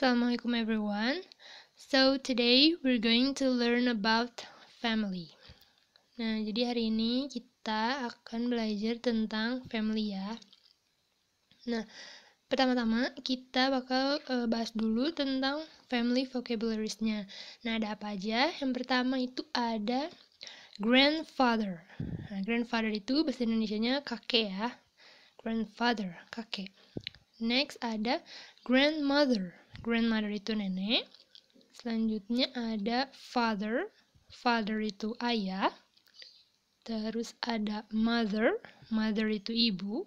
Assalamualaikum everyone. So today we're going to learn about family. Nah, jadi hari ini kita akan belajar tentang family ya. Nah, pertama-tama kita bakal uh, bahas dulu tentang family vocabularies-nya. Nah, ada apa aja? Yang pertama itu ada grandfather. Nah, grandfather itu bahasa Indonesianya kakek ya. Grandfather, kakek. Next ada grandmother grandmother itu nenek. Selanjutnya ada father. Father itu ayah. Terus ada mother. Mother itu ibu.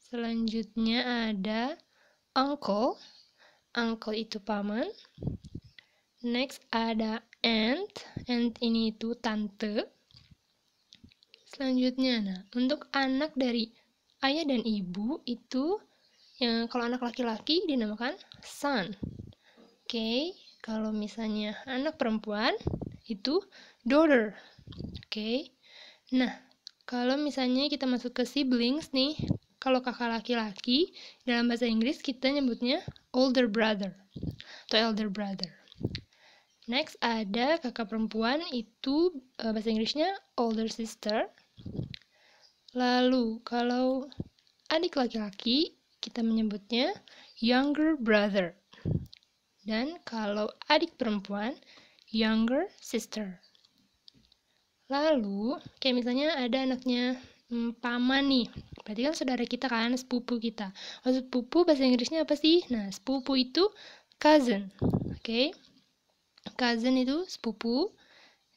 Selanjutnya ada uncle. Uncle itu paman. Next ada aunt. Aunt ini itu tante. Selanjutnya, nah, untuk anak dari ayah dan ibu itu yang kalau anak laki-laki dinamakan son. Oke, okay. kalau misalnya anak perempuan itu daughter. Oke. Okay. Nah, kalau misalnya kita masuk ke siblings nih, kalau kakak laki-laki dalam bahasa Inggris kita nyebutnya older brother atau elder brother. Next ada kakak perempuan itu eh, bahasa Inggrisnya older sister. Lalu kalau adik laki-laki kita menyebutnya younger brother. Dan kalau adik perempuan, younger sister. Lalu, kayak misalnya ada anaknya hmm, paman nih. Berarti kan saudara kita kan, sepupu kita. maksud sepupu bahasa Inggrisnya apa sih? Nah, sepupu itu cousin. Oke. Okay? Cousin itu sepupu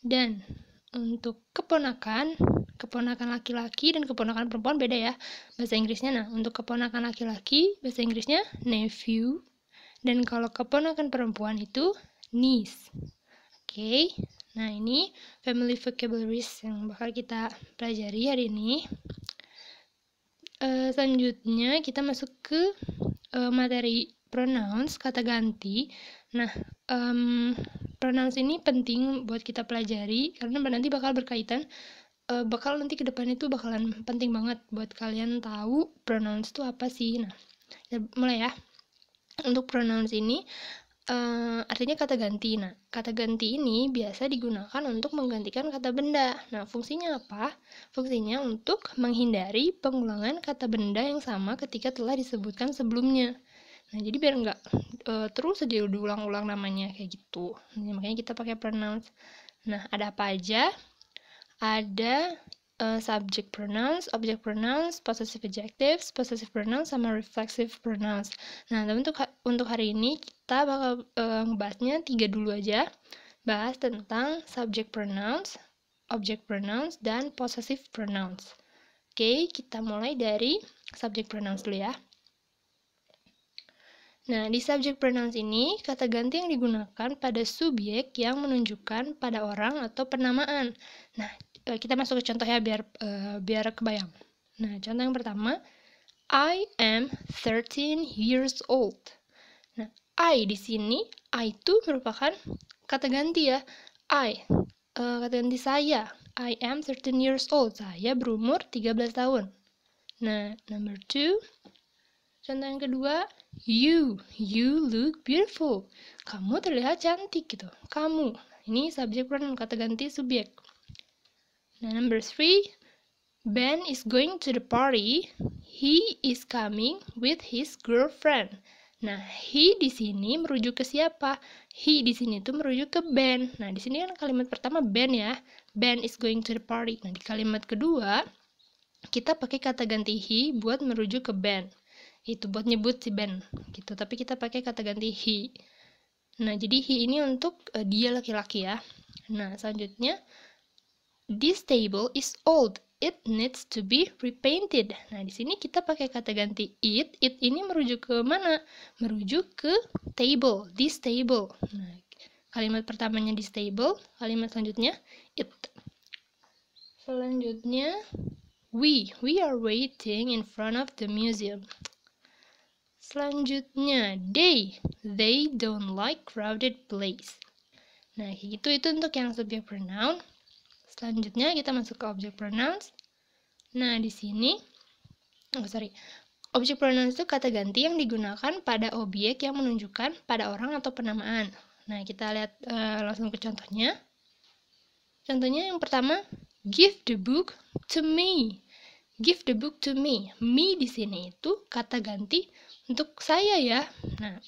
dan untuk keponakan keponakan laki-laki dan keponakan perempuan beda ya bahasa Inggrisnya. Nah, untuk keponakan laki-laki bahasa Inggrisnya nephew dan kalau keponakan perempuan itu niece. Oke. Okay? Nah, ini family vocabularies yang bakal kita pelajari hari ini. Uh, selanjutnya kita masuk ke uh, materi pronouns kata ganti. Nah, um, pronouns ini penting buat kita pelajari karena nanti bakal berkaitan uh, bakal nanti ke depannya itu bakalan penting banget buat kalian tahu pronouns itu apa sih. Nah, ya, mulai ya. Untuk pronouns ini uh, artinya kata ganti. Nah, kata ganti ini biasa digunakan untuk menggantikan kata benda. Nah, fungsinya apa? Fungsinya untuk menghindari pengulangan kata benda yang sama ketika telah disebutkan sebelumnya. Nah, jadi biar nggak uh, terus saja diulang-ulang namanya kayak gitu. Nah, makanya kita pakai pronouns. Nah, ada apa aja? ada uh, subject pronouns, object pronouns, possessive adjectives, possessive pronouns, sama reflexive pronouns. Nah, untuk untuk hari ini kita bakal uh, ngebahasnya tiga dulu aja. Bahas tentang subject pronouns, object pronouns, dan possessive pronouns. Oke, kita mulai dari subject pronouns dulu ya. Nah, di subject pronouns ini, kata ganti yang digunakan pada subjek yang menunjukkan pada orang atau penamaan. Nah, Eh, kita masuk ke contohnya biar uh, biar kebayang. Nah, contoh yang pertama, I am 13 years old. Nah, I di sini I itu merupakan kata ganti ya. I uh, kata ganti saya. I am 13 years old. Saya berumur 13 tahun. Nah, number two. Contoh yang kedua, you. You look beautiful. Kamu terlihat cantik gitu. Kamu. Ini subjek pronoun kata ganti subjek nah number three, Ben is going to the party. He is coming with his girlfriend. Nah, he di sini merujuk ke siapa? He di sini tuh merujuk ke Ben. Nah, di sini kan kalimat pertama Ben ya. Ben is going to the party. Nah, di kalimat kedua kita pakai kata ganti he buat merujuk ke Ben. Itu buat nyebut si Ben gitu. Tapi kita pakai kata ganti he. Nah, jadi he ini untuk uh, dia laki-laki ya. Nah, selanjutnya This table is old. It needs to be repainted. Nah, di sini kita pakai kata ganti it. It ini merujuk ke mana? Merujuk ke table. This table. Nah, kalimat pertamanya this table. Kalimat selanjutnya it. Selanjutnya we. We are waiting in front of the museum. Selanjutnya, they. They don't like crowded place. Nah, itu itu untuk yang subjek pronoun. Selanjutnya kita masuk ke objek pronouns. Nah, di sini oh sorry. Objek pronouns itu kata ganti yang digunakan pada objek yang menunjukkan pada orang atau penamaan. Nah, kita lihat uh, langsung ke contohnya. Contohnya yang pertama, give the book to me. Give the book to me. Me di sini itu kata ganti untuk saya ya. Nah,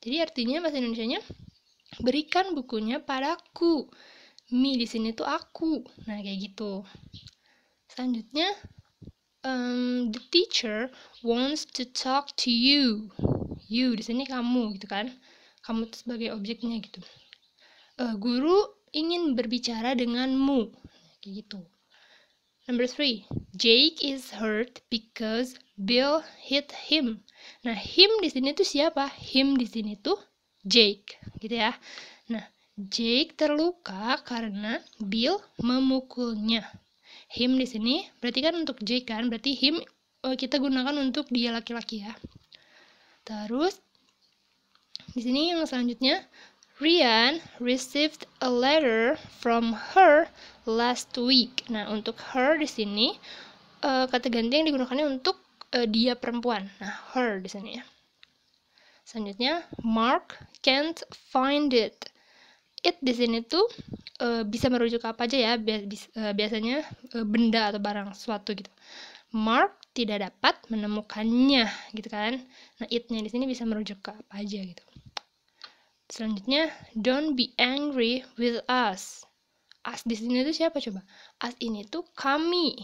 jadi artinya bahasa Indonesia nya berikan bukunya padaku mi di sini tuh aku nah kayak gitu selanjutnya um, the teacher wants to talk to you you di sini kamu gitu kan kamu tuh sebagai objeknya gitu uh, guru ingin berbicara denganmu kayak gitu Number three, Jake is hurt because Bill hit him. Nah, him di sini tuh siapa? Him di sini tuh Jake, gitu ya. Nah, Jake terluka karena Bill memukulnya. Him di sini berarti kan untuk Jake kan, berarti him eh, kita gunakan untuk dia laki-laki ya. Terus di sini yang selanjutnya Ryan received a letter from her last week. Nah, untuk her di sini eh, kata ganti yang digunakannya untuk eh, dia perempuan. Nah, her di sini ya. Selanjutnya, Mark can't find it it di sini tuh e, bisa merujuk apa aja ya eh, biasanya e, benda atau barang suatu gitu. Mark tidak dapat menemukannya gitu kan. Nah, itnya di sini bisa merujuk ke apa aja gitu. Selanjutnya, don't be angry with us. Us di sini tuh siapa coba? Us ini tuh kami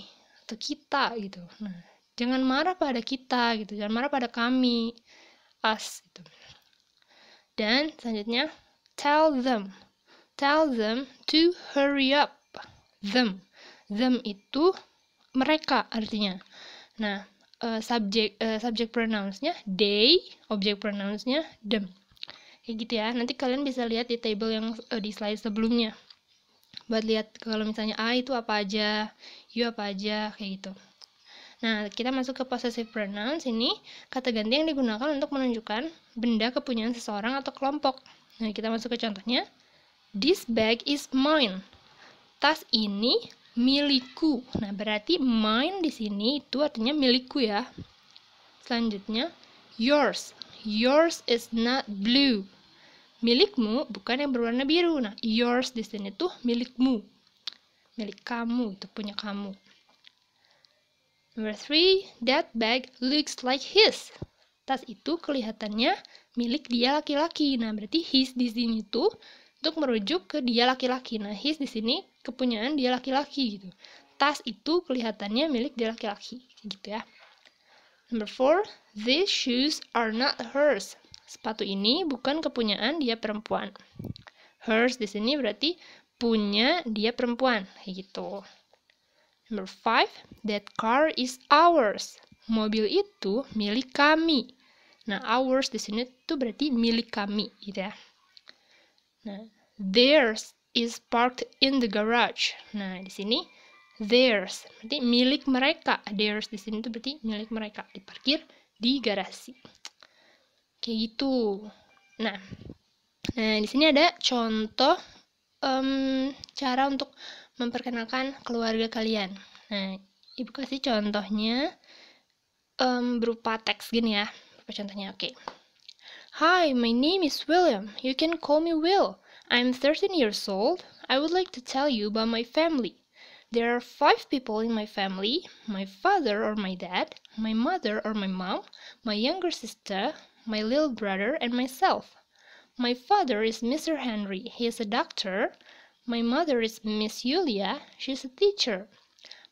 atau kita gitu. Nah, jangan marah pada kita gitu, jangan marah pada kami. Us itu. Dan selanjutnya, tell them Tell them to hurry up. Them. Them itu mereka artinya. Nah, uh, subject uh, subject pronouns-nya they, objek pronouns-nya them. Kayak gitu ya. Nanti kalian bisa lihat di table yang uh, di slide sebelumnya. Buat lihat kalau misalnya I itu apa aja, you apa aja, kayak gitu. Nah, kita masuk ke possessive pronouns ini kata ganti yang digunakan untuk menunjukkan benda kepunyaan seseorang atau kelompok. Nah, kita masuk ke contohnya. This bag is mine. Tas ini milikku. Nah, berarti mine di sini itu artinya milikku ya. Selanjutnya, yours. Yours is not blue. Milikmu bukan yang berwarna biru. Nah, yours di sini tuh milikmu. Milik kamu, itu punya kamu. Number three, that bag looks like his. Tas itu kelihatannya milik dia laki-laki. Nah, berarti his di sini tuh untuk merujuk ke dia laki-laki. Nah, his di sini kepunyaan dia laki-laki gitu. Tas itu kelihatannya milik dia laki-laki gitu ya. Number four, these shoes are not hers. Sepatu ini bukan kepunyaan dia perempuan. Hers di sini berarti punya dia perempuan gitu. Number five, that car is ours. Mobil itu milik kami. Nah, ours di sini tuh berarti milik kami, gitu ya. Nah, theirs is parked in the garage. Nah, di sini theirs berarti milik mereka. Theirs di sini itu berarti milik mereka. Diparkir di garasi. Kayak gitu. Nah, nah di sini ada contoh um, cara untuk memperkenalkan keluarga kalian. Nah, ibu kasih contohnya um, berupa teks gini ya. Berupa contohnya, oke. Okay. Hi, my name is William. You can call me Will. I'm 13 years old. I would like to tell you about my family. There are five people in my family my father or my dad, my mother or my mom, my younger sister, my little brother, and myself. My father is Mr. Henry, he is a doctor. My mother is Miss Julia, she is a teacher.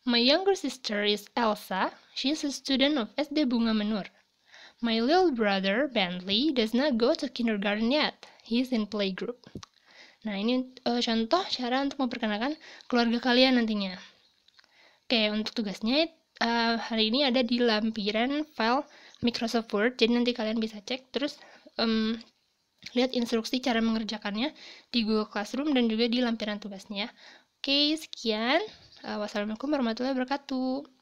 My younger sister is Elsa, she is a student of SD Bunga Menur. My little brother, Bentley, does not go to kindergarten yet. He is in playgroup. Nah, ini e, contoh cara untuk memperkenalkan keluarga kalian nantinya. Oke, untuk tugasnya e, hari ini ada di lampiran file Microsoft Word. Jadi nanti kalian bisa cek terus um, lihat instruksi cara mengerjakannya di Google Classroom dan juga di lampiran tugasnya. Oke, sekian. E, wassalamualaikum warahmatullahi wabarakatuh.